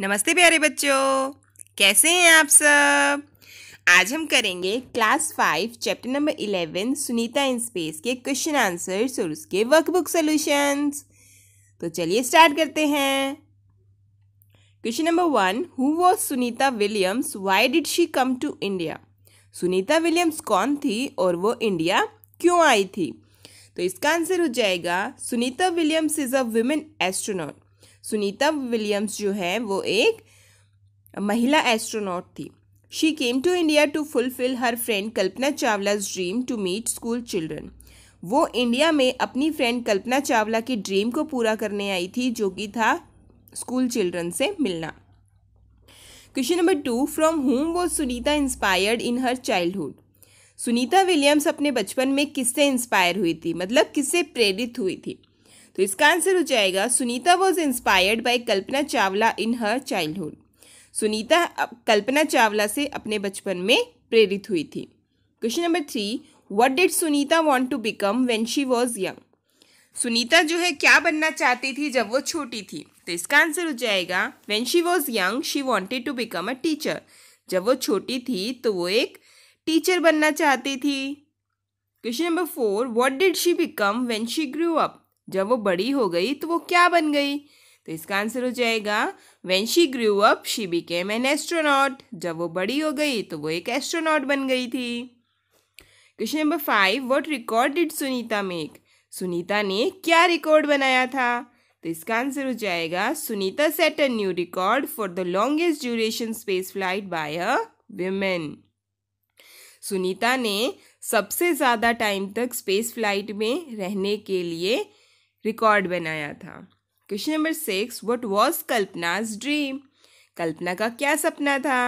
नमस्ते प्यारे बच्चों कैसे हैं आप सब आज हम करेंगे class five chapter number eleven Sunita in space के क्वेश्चन आंसर्स और उसके वर्कबुक सॉल्यूशंस तो चलिए स्टार्ट करते हैं question number one who was Sunita Williams why did she come to India Sunita Williams कौन थी और वो इंडिया क्यों आई थी तो इसका आंसर हो जाएगा Sunita Williams is a women astronaut Sunita Williams जो है वो एक महिला एस्ट्रोनॉट थी she came to India to fulfil her friend Kalpana Chawla's dream to meet school children वो इंडिया में अपनी फ्रेंड कल्पना चावला की ड्रीम को पूरा करने आई थी जो कि था स्कूल चिल्ड्रन से मिलना question number two from whom was Sunita inspired in her childhood Sunita Williams अपने बचपन में किससे इंस्पायर हुई थी मतलब किससे प्रेरित हुई थी तो इसका आंसर हो जाएगा Sunita was inspired by Kalpana Chawla in her childhood Sunita Kalpana Chawla से अपने बचपन में प्रेरित हुई थी question number three what did Sunita want to become when she was young Sunita जो है क्या बनना चाहती थी जब वो छोटी थी तो इसका आंसर हो जाएगा when she was young she wanted to become a teacher जब वो छोटी थी तो वो एक टीचर बनना चाहती थी question number four what did she become when she grew up जब वो बड़ी हो गई तो वो क्या बन गई तो इसका आंसर हो जाएगा when she grew up she became an astronaut जब वो बड़ी हो गई तो वो एक एस्ट्रोनॉट बन गई थी question number five what record did Sunita make Sunita ने क्या रिकॉर्ड बनाया था तो इसका आंसर हो जाएगा Sunita set a new record for the longest duration space flight by a women Sunita ने सबसे ज़्यादा टाइम तक स्पेस फ्लाइट में रहने के लिए रिकॉर्ड बनाया था question number six what was Kalpana's dream Kalpana का क्या सपना था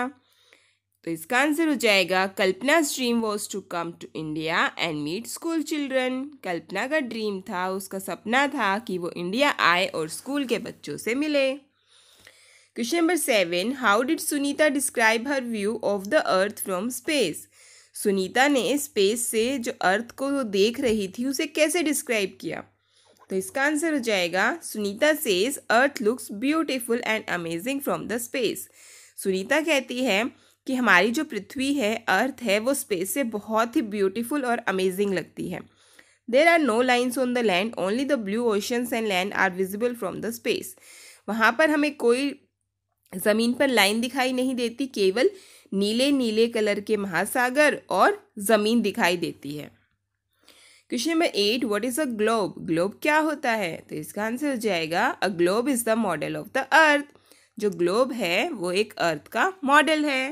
तो इसका आंसर हो जाएगा Kalpana dream was to come to India and meet school children Kalpana का ड्रीम था उसका सपना था कि वो इंडिया आए और स्कूल के बच्चों से मिले question number seven how did Sunita describe her view of the earth from space Sunita ने स्पेस से जो अर्थ को वो देख रही थी उसे कैसे डिस्क्राइब किया तो इसका आंसर हो जाएगा Sunita says earth looks beautiful and amazing from the space Sunita कहती है कि हमारी जो पृथ्वी है अर्थ है वो स्पेस से बहुत ही ब्यूटीफुल और अमेजिंग लगती है there are no lines on the land only the blue oceans and land are visible from the space वहाँ पर हमें कोई ज़मीन पर लाइन दिखाई नहीं देती केवल नीले नीले कलर के महासागर और ज़मीन दिखाई देती है question number eight what is a globe globe क्या होता है तो इसका आंसर हो जाएगा a globe is the model of the earth जो ग्लोब है वो एक अर्थ का मॉडल है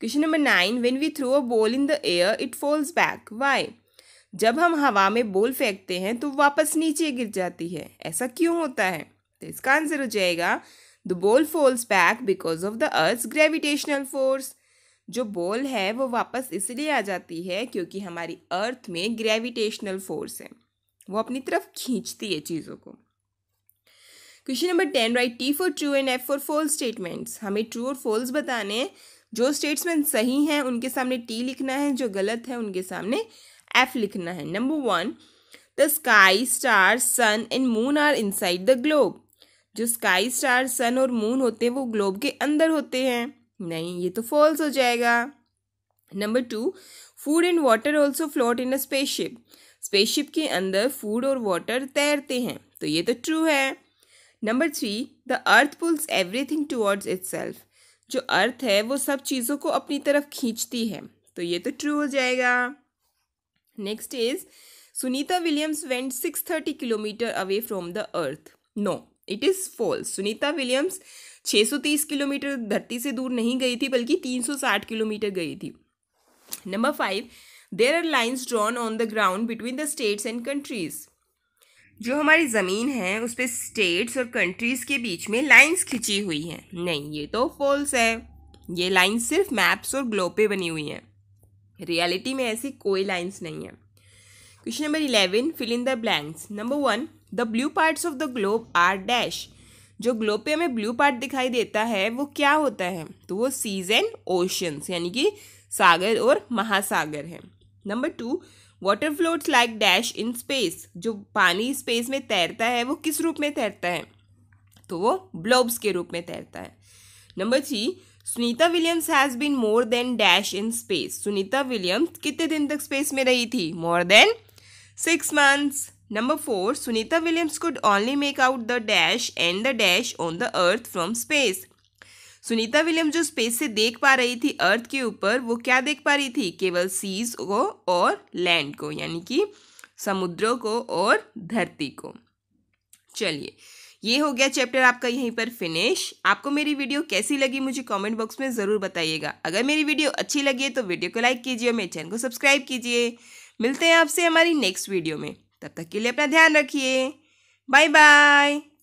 question number nine when we throw a ball in the air it falls back why जब हम हवा में बॉल फेंकते हैं तो वापस नीचे गिर जाती है ऐसा क्यों होता है तो इसका आंसर हो जाएगा the ball falls back because of the earth gravitational force जो बॉल है वो वापस इसलिए आ जाती है क्योंकि हमारी अर्थ में ग्रेविटेशनल फोर्स है वो अपनी तरफ खींचती है चीज़ों को question number ten write T for true and F for false statements हमें ट्रू और फॉल्स बताने जो स्टेटमेंट सही हैं उनके सामने टी लिखना है जो गलत है उनके सामने एफ लिखना है number one the sky star sun and moon are inside the globe जो स्काई स्टार सन और मून होते हैं वो ग्लोब के अंदर होते हैं नहीं ये तो फॉल्स हो जाएगा number two food and water also float in a spaceship spaceship के अंदर फूड और वाटर तैरते हैं तो ये तो ट्रू है number three the earth pulls everything towards its जो अर्थ है वो सब चीज़ों को अपनी तरफ खींचती है तो ये तो ट्रू हो जाएगा next is Sunita Williams went six thirty kilometre away from the earth no it is false Sunita Williams 630 kilometre धरती से दूर नहीं गई थी बल्कि 360 किलोमीटर गई थी number five there are lines drawn on the ground between the states and countries जो हमारी ज़मीन है उस पर स्टेट्स और कंट्रीज़ के बीच में लाइंस खिंची हुई हैं नहीं ये तो फॉल्स है ये लाइन्स सिर्फ मैप्स और ग्लोब पे बनी हुई हैं रियलिटी में ऐसी कोई लाइंस नहीं है question number eleven fill in the blanks number one the blue parts of the globe are dash जो ग्लोपिया में ब्लू पार्ट दिखाई देता है वो क्या होता है तो वो सीज एंड ओशंस यानी कि सागर और महासागर है number two water floats like dash in space जो पानी स्पेस में तैरता है वो किस रूप में तैरता है तो वो ब्लोब्स के रूप में तैरता है number three Sunita Williams has been more than dash in space Sunita Williams कितने दिन तक स्पेस में रही थी more than six months Number 4. Sunita Williams could only make out the dash and the dash on the earth from space. Sunita William जो space से देख पा रही थी अर्थ के ऊपर वो क्या देख पा रही थी केवल सीज को और लैंड को यानी कि समुद्रों को और धरती को चलिए ये हो गया चैप्टर आपका यहीं पर फिनिश आपको मेरी वीडियो कैसी लगी मुझे कमेंट बॉक्स में ज़रूर बताइएगा अगर मेरी वीडियो अच्छी लगी है तो वीडियो को लाइक कीजिए और मेरे चैनल को सब्सक्राइब कीजिए मिलते हैं आपसे हमारी नेक्स्ट वीडियो में तब तक के लिए अपना ध्यान रखिए बाय बाय